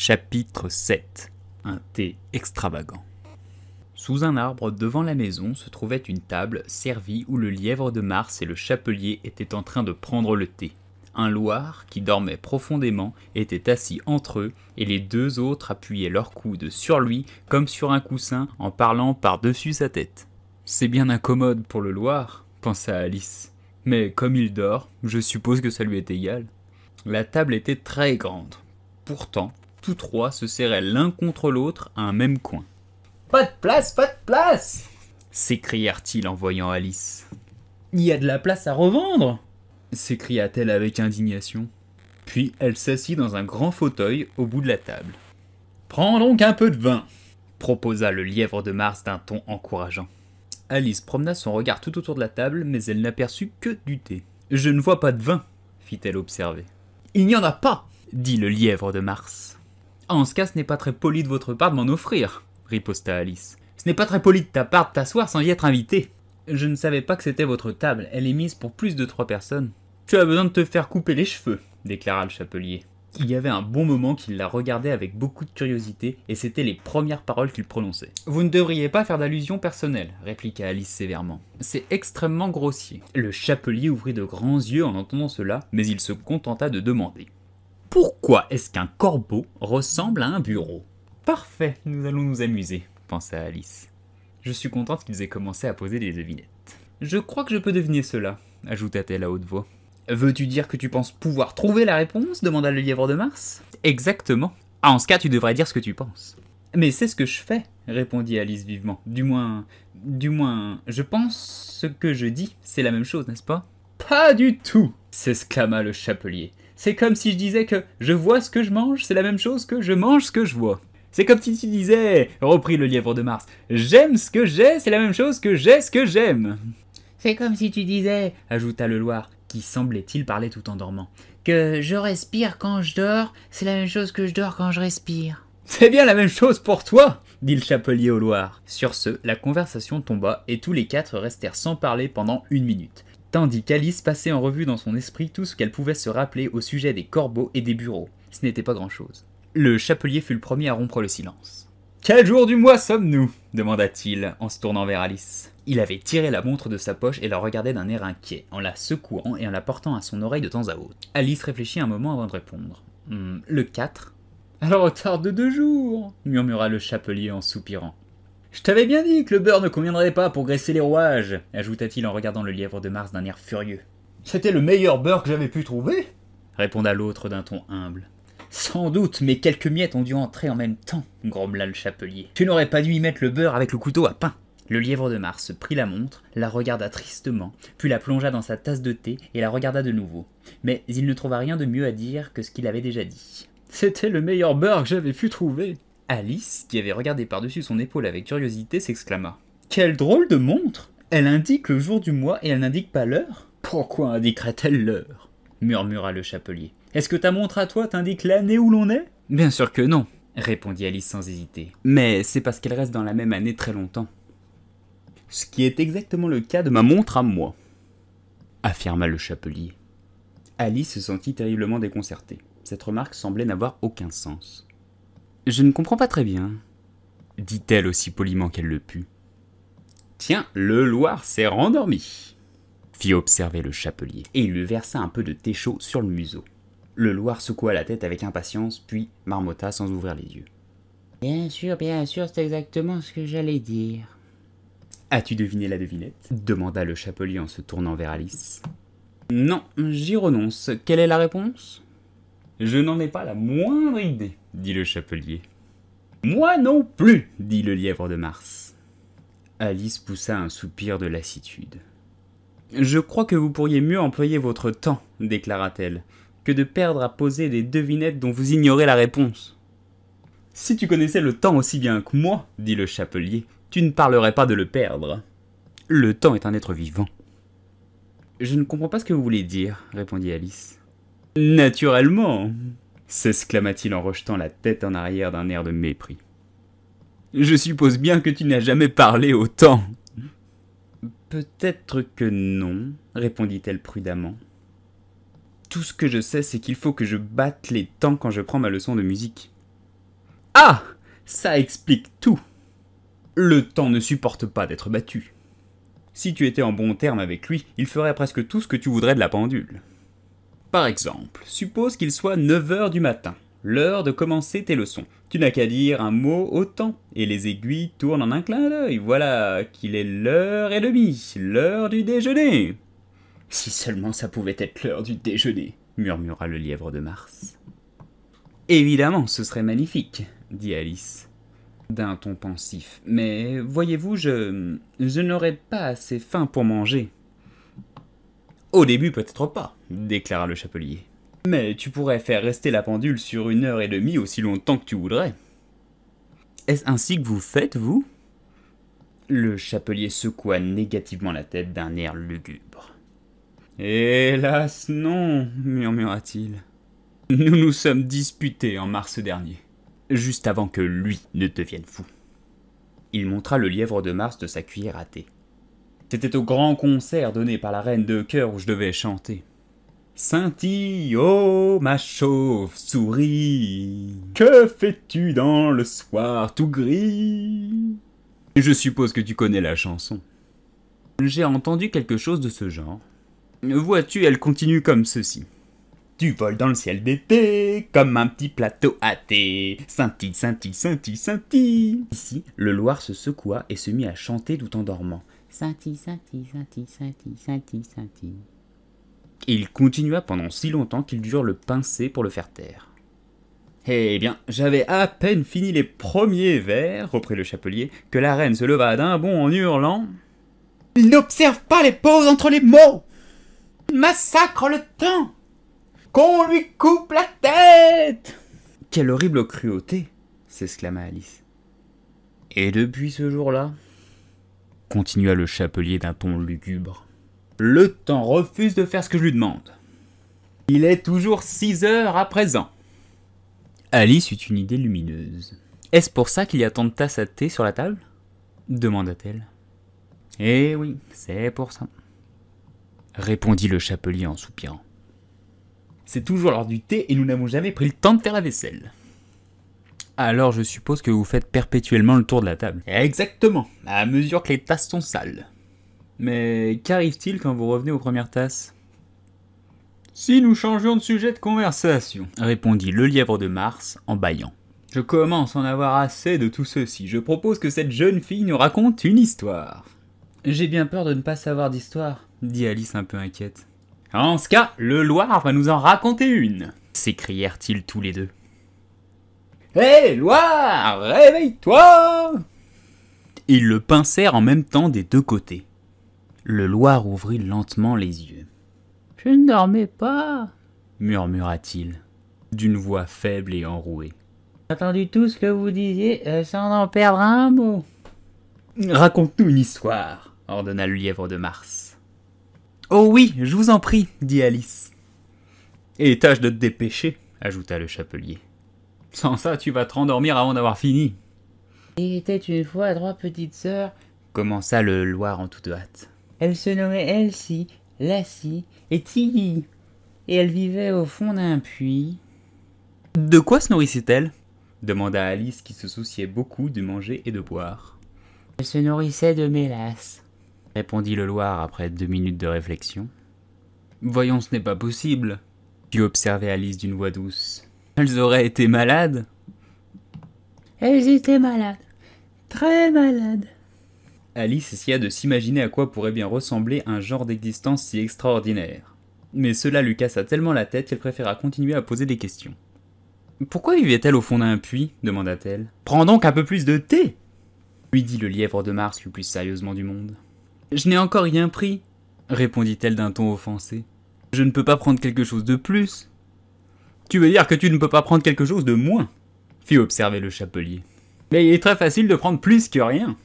Chapitre 7 Un thé extravagant. Sous un arbre devant la maison se trouvait une table servie où le lièvre de Mars et le chapelier étaient en train de prendre le thé. Un loir, qui dormait profondément, était assis entre eux et les deux autres appuyaient leurs coudes sur lui comme sur un coussin en parlant par-dessus sa tête. C'est bien incommode pour le loir, pensa Alice. Mais comme il dort, je suppose que ça lui est égal. La table était très grande. Pourtant, tous trois se serraient l'un contre l'autre à un même coin. Pas de place, pas de place s'écrièrent-ils en voyant Alice. Il y a de la place à revendre s'écria-t-elle avec indignation. Puis elle s'assit dans un grand fauteuil au bout de la table. Prends donc un peu de vin proposa le lièvre de Mars d'un ton encourageant. Alice promena son regard tout autour de la table, mais elle n'aperçut que du thé. Je ne vois pas de vin fit-elle observer. Il n'y en a pas dit le lièvre de Mars. Ah, en ce cas, ce n'est pas très poli de votre part de m'en offrir, riposta Alice. Ce n'est pas très poli de ta part de t'asseoir sans y être invité. Je ne savais pas que c'était votre table, elle est mise pour plus de trois personnes. Tu as besoin de te faire couper les cheveux, déclara le chapelier. Il y avait un bon moment qu'il la regardait avec beaucoup de curiosité, et c'était les premières paroles qu'il prononçait. Vous ne devriez pas faire d'allusion personnelle, répliqua Alice sévèrement. C'est extrêmement grossier. Le chapelier ouvrit de grands yeux en entendant cela, mais il se contenta de demander. Pourquoi est-ce qu'un corbeau ressemble à un bureau Parfait, nous allons nous amuser, pensa Alice. Je suis contente qu'ils aient commencé à poser des devinettes. Je crois que je peux deviner cela, ajouta-t-elle à haute voix. Veux-tu dire que tu penses pouvoir trouver la réponse demanda le lièvre de Mars. Exactement. Ah, en ce cas, tu devrais dire ce que tu penses. Mais c'est ce que je fais, répondit Alice vivement. Du moins, du moins, je pense ce que je dis, c'est la même chose, n'est-ce pas Pas du tout s'exclama le chapelier. C'est comme si je disais que je vois ce que je mange, c'est la même chose que je mange ce que je vois. C'est comme si tu disais, reprit le lièvre de Mars, j'aime ce que j'ai, c'est la même chose que j'ai ce que j'aime. C'est comme si tu disais, ajouta le Loir, qui semblait-il parler tout en dormant, que je respire quand je dors, c'est la même chose que je dors quand je respire. C'est bien la même chose pour toi, dit le chapelier au Loir. Sur ce, la conversation tomba et tous les quatre restèrent sans parler pendant une minute tandis qu'Alice passait en revue dans son esprit tout ce qu'elle pouvait se rappeler au sujet des corbeaux et des bureaux. Ce n'était pas grand-chose. Le chapelier fut le premier à rompre le silence. Quel jour du mois sommes-nous demanda-t-il en se tournant vers Alice. Il avait tiré la montre de sa poche et la regardait d'un air inquiet, en la secouant et en la portant à son oreille de temps à autre. Alice réfléchit un moment avant de répondre. Hmm, le 4 Alors retard de deux jours murmura le chapelier en soupirant. Je t'avais bien dit que le beurre ne conviendrait pas pour graisser les rouages, ajouta-t-il en regardant le lièvre de Mars d'un air furieux. C'était le meilleur beurre que j'avais pu trouver, réponda l'autre d'un ton humble. Sans doute, mais quelques miettes ont dû entrer en même temps, grommela le chapelier. Tu n'aurais pas dû y mettre le beurre avec le couteau à pain. Le lièvre de Mars prit la montre, la regarda tristement, puis la plongea dans sa tasse de thé et la regarda de nouveau. Mais il ne trouva rien de mieux à dire que ce qu'il avait déjà dit. C'était le meilleur beurre que j'avais pu trouver, Alice, qui avait regardé par-dessus son épaule avec curiosité, s'exclama. Quelle drôle de montre Elle indique le jour du mois et elle n'indique pas l'heure Pourquoi indiquerait-elle l'heure murmura le chapelier. Est-ce que ta montre à toi t'indique l'année où l'on est Bien sûr que non, répondit Alice sans hésiter. Mais c'est parce qu'elle reste dans la même année très longtemps. Ce qui est exactement le cas de ma montre à moi, affirma le chapelier. Alice se sentit terriblement déconcertée. Cette remarque semblait n'avoir aucun sens. Je ne comprends pas très bien, dit-elle aussi poliment qu'elle le put. Tiens, le Loir s'est rendormi, fit observer le chapelier, et il lui versa un peu de thé chaud sur le museau. Le Loir secoua la tête avec impatience, puis marmotta sans ouvrir les yeux. Bien sûr, bien sûr, c'est exactement ce que j'allais dire. As-tu deviné la devinette demanda le chapelier en se tournant vers Alice. Non, j'y renonce. Quelle est la réponse Je n'en ai pas la moindre idée dit le chapelier. Moi non plus, dit le lièvre de Mars. Alice poussa un soupir de lassitude. Je crois que vous pourriez mieux employer votre temps, déclara-t-elle, que de perdre à poser des devinettes dont vous ignorez la réponse. Si tu connaissais le temps aussi bien que moi, dit le chapelier, tu ne parlerais pas de le perdre. Le temps est un être vivant. Je ne comprends pas ce que vous voulez dire, répondit Alice. Naturellement s'exclama-t-il en rejetant la tête en arrière d'un air de mépris. Je suppose bien que tu n'as jamais parlé au temps Peut-être que non, répondit-elle prudemment. Tout ce que je sais, c'est qu'il faut que je batte les temps quand je prends ma leçon de musique. Ah Ça explique tout Le temps ne supporte pas d'être battu. Si tu étais en bon terme avec lui, il ferait presque tout ce que tu voudrais de la pendule. Par exemple, suppose qu'il soit 9 heures du matin, l'heure de commencer tes leçons. Tu n'as qu'à dire un mot autant, et les aiguilles tournent en un clin d'œil. Voilà qu'il est l'heure et demie, l'heure du déjeuner. Si seulement ça pouvait être l'heure du déjeuner, murmura le lièvre de Mars. Évidemment, ce serait magnifique, dit Alice, d'un ton pensif. Mais voyez-vous, je. je n'aurais pas assez faim pour manger. Au début, peut-être pas, déclara le chapelier. Mais tu pourrais faire rester la pendule sur une heure et demie aussi longtemps que tu voudrais. Est-ce ainsi que vous faites, vous Le chapelier secoua négativement la tête d'un air lugubre. Hélas, non, murmura-t-il. Nous nous sommes disputés en mars dernier, juste avant que lui ne devienne fou. Il montra le lièvre de Mars de sa cuillère à c'était au grand concert donné par la reine de cœur où je devais chanter. Scintille, oh ma chauve-souris, que fais-tu dans le soir tout gris Je suppose que tu connais la chanson. J'ai entendu quelque chose de ce genre. Vois-tu, elle continue comme ceci. Tu voles dans le ciel d'été, comme un petit plateau athée. »« thé. Scintille, scintille, scintille, Ici, le Loir se secoua et se mit à chanter tout en dormant sainti, Il continua pendant si longtemps qu'il dure le pincer pour le faire taire. Eh bien, j'avais à peine fini les premiers vers, reprit le chapelier, que la reine se leva d'un bond en hurlant. Il n'observe pas les pauses entre les mots Il massacre le temps Qu'on lui coupe la tête Quelle horrible cruauté s'exclama Alice. Et depuis ce jour-là, continua le chapelier d'un ton lugubre. Le temps refuse de faire ce que je lui demande. Il est toujours six heures à présent. Alice eut une idée lumineuse. Est-ce pour ça qu'il y a tant de tasses à thé sur la table demanda-t-elle. Eh oui, c'est pour ça, répondit le chapelier en soupirant. C'est toujours l'heure du thé et nous n'avons jamais pris le temps de faire la vaisselle. Alors je suppose que vous faites perpétuellement le tour de la table. Exactement, à mesure que les tasses sont sales. Mais qu'arrive-t-il quand vous revenez aux premières tasses Si nous changeons de sujet de conversation, répondit le lièvre de Mars en bâillant. Je commence à en avoir assez de tout ceci. Je propose que cette jeune fille nous raconte une histoire. J'ai bien peur de ne pas savoir d'histoire, dit Alice un peu inquiète. En ce cas, le Loir va nous en raconter une, s'écrièrent-ils tous les deux. Hé, Loire, réveille-toi Ils le pincèrent en même temps des deux côtés. Le Loir ouvrit lentement les yeux. Je ne dormais pas, murmura-t-il, d'une voix faible et enrouée. J'ai entendu tout ce que vous disiez euh, sans en perdre un mot. Raconte-nous une histoire, ordonna le lièvre de Mars. Oh oui, je vous en prie, dit Alice. Et tâche de te dépêcher, ajouta le chapelier. Sans ça, tu vas te rendormir avant d'avoir fini. Il était une fois trois petite sœur ?» commença le Loir en toute hâte. Elle se nommait Elsie, Lassie et Tilly, et elle vivait au fond d'un puits. De quoi se nourrissait-elle » demanda Alice qui se souciait beaucoup de manger et de boire. Elle se nourrissait de mélasse, répondit le Loir après deux minutes de réflexion. Voyons, ce n'est pas possible, put observer Alice d'une voix douce. Elles auraient été malades. Elles étaient malades. Très malades. Alice essaya de s'imaginer à quoi pourrait bien ressembler un genre d'existence si extraordinaire. Mais cela lui cassa tellement la tête qu'elle préféra continuer à poser des questions. Pourquoi vivait-elle au fond d'un puits demanda-t-elle. Prends donc un peu plus de thé lui dit le lièvre de Mars le plus sérieusement du monde. Je n'ai encore rien pris, répondit-elle d'un ton offensé. Je ne peux pas prendre quelque chose de plus. Tu veux dire que tu ne peux pas prendre quelque chose de moins fit observer le chapelier. Mais il est très facile de prendre plus que rien.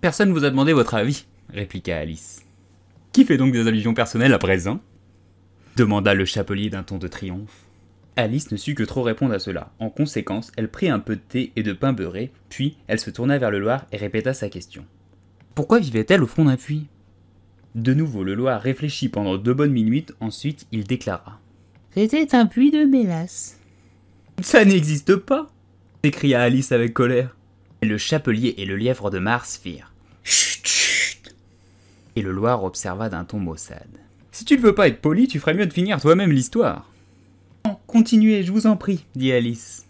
Personne ne vous a demandé votre avis, répliqua Alice. Qui fait donc des allusions personnelles à présent demanda le chapelier d'un ton de triomphe. Alice ne sut que trop répondre à cela. En conséquence, elle prit un peu de thé et de pain beurré, puis elle se tourna vers le Loir et répéta sa question. Pourquoi vivait-elle au fond d'un puits De nouveau, le Loir réfléchit pendant deux bonnes minutes, ensuite il déclara. C'était un puits de mélasse. Ça n'existe pas s'écria Alice avec colère. Le chapelier et le lièvre de Mars firent Chut, chut Et le Loir observa d'un ton maussade. Si tu ne veux pas être poli, tu ferais mieux de finir toi-même l'histoire. Continuez, je vous en prie, dit Alice.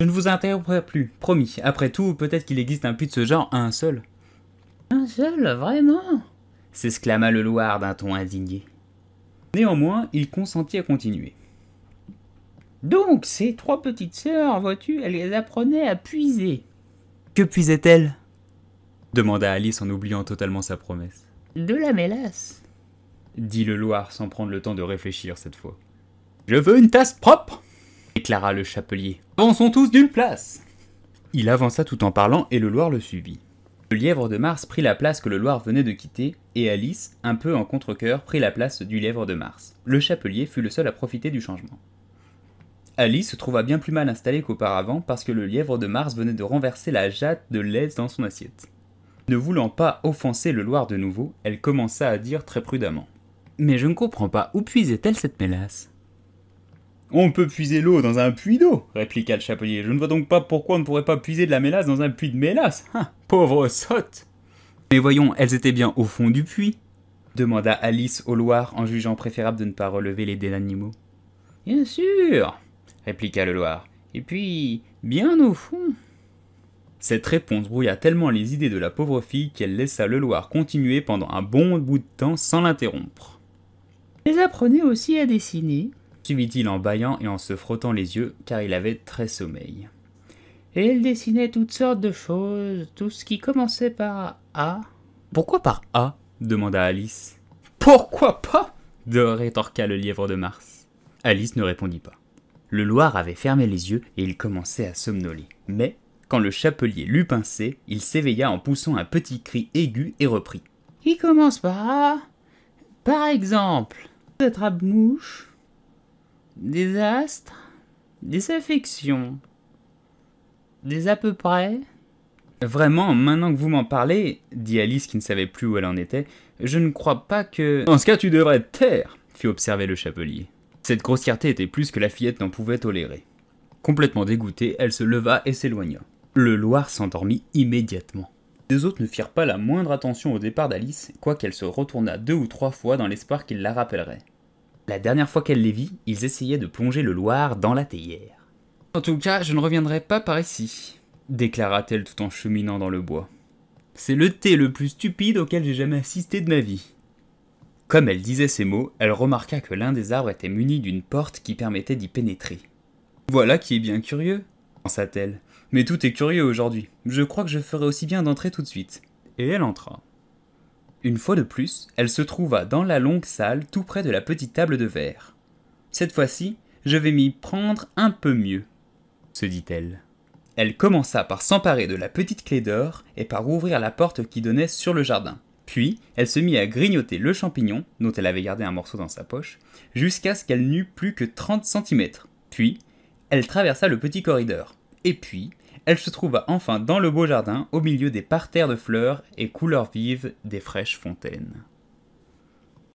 Je ne vous interromprai plus, promis. Après tout, peut-être qu'il existe un puits de ce genre à un seul. Un seul, vraiment s'exclama le Loir d'un ton indigné. Néanmoins, il consentit à continuer. Donc, ces trois petites sœurs, vois-tu, elles apprenaient à puiser. Que puisaient-elles demanda Alice en oubliant totalement sa promesse. De la mélasse, dit le Loir sans prendre le temps de réfléchir cette fois. Je veux une tasse propre déclara le chapelier. Avançons tous d'une place Il avança tout en parlant et le Loir le suivit. Le lièvre de Mars prit la place que le Loir venait de quitter, et Alice, un peu en contre-coeur, prit la place du lièvre de Mars. Le chapelier fut le seul à profiter du changement. Alice se trouva bien plus mal installée qu'auparavant parce que le lièvre de Mars venait de renverser la jatte de l'aise dans son assiette. Ne voulant pas offenser le Loir de nouveau, elle commença à dire très prudemment. Mais je ne comprends pas, où puisait-elle cette mélasse on peut puiser l'eau dans un puits d'eau, répliqua le chapelier. Je ne vois donc pas pourquoi on ne pourrait pas puiser de la mélasse dans un puits de mélasse. Ah, pauvre sotte Mais voyons, elles étaient bien au fond du puits demanda Alice au Loir en jugeant préférable de ne pas relever les dés d'animaux. Bien sûr répliqua le Loir. Et puis, bien au fond. Cette réponse brouilla tellement les idées de la pauvre fille qu'elle laissa le Loir continuer pendant un bon bout de temps sans l'interrompre. Les apprenez aussi à dessiner, subit il en bâillant et en se frottant les yeux, car il avait très sommeil. Et elle dessinait toutes sortes de choses, tout ce qui commençait par A. Pourquoi par A demanda Alice. Pourquoi pas de rétorqua le lièvre de Mars. Alice ne répondit pas. Le Loir avait fermé les yeux et il commençait à somnoler. Mais, quand le chapelier l'eut pincé, il s'éveilla en poussant un petit cri aigu et reprit. Il commence par A. Par exemple, mouche « Des astres des à peu près. Vraiment, maintenant que vous m'en parlez, dit Alice qui ne savait plus où elle en était, je ne crois pas que. En ce cas, tu devrais te taire, fit observer le chapelier. Cette grossièreté était plus que la fillette n'en pouvait tolérer. Complètement dégoûtée, elle se leva et s'éloigna. Le Loir s'endormit immédiatement. Les autres ne firent pas la moindre attention au départ d'Alice, quoiqu'elle se retourna deux ou trois fois dans l'espoir qu'il la rappellerait. La dernière fois qu'elle les vit, ils essayaient de plonger le Loir dans la théière. En tout cas, je ne reviendrai pas par ici, déclara-t-elle tout en cheminant dans le bois. C'est le thé le plus stupide auquel j'ai jamais assisté de ma vie. Comme elle disait ces mots, elle remarqua que l'un des arbres était muni d'une porte qui permettait d'y pénétrer. Voilà qui est bien curieux, pensa-t-elle. Mais tout est curieux aujourd'hui. Je crois que je ferai aussi bien d'entrer tout de suite. Et elle entra. Une fois de plus, elle se trouva dans la longue salle tout près de la petite table de verre. Cette fois-ci, je vais m'y prendre un peu mieux, se dit-elle. Elle commença par s'emparer de la petite clé d'or et par ouvrir la porte qui donnait sur le jardin. Puis, elle se mit à grignoter le champignon, dont elle avait gardé un morceau dans sa poche, jusqu'à ce qu'elle n'eût plus que 30 cm. Puis, elle traversa le petit corridor. Et puis, elle se trouva enfin dans le beau jardin, au milieu des parterres de fleurs et couleurs vives des fraîches fontaines.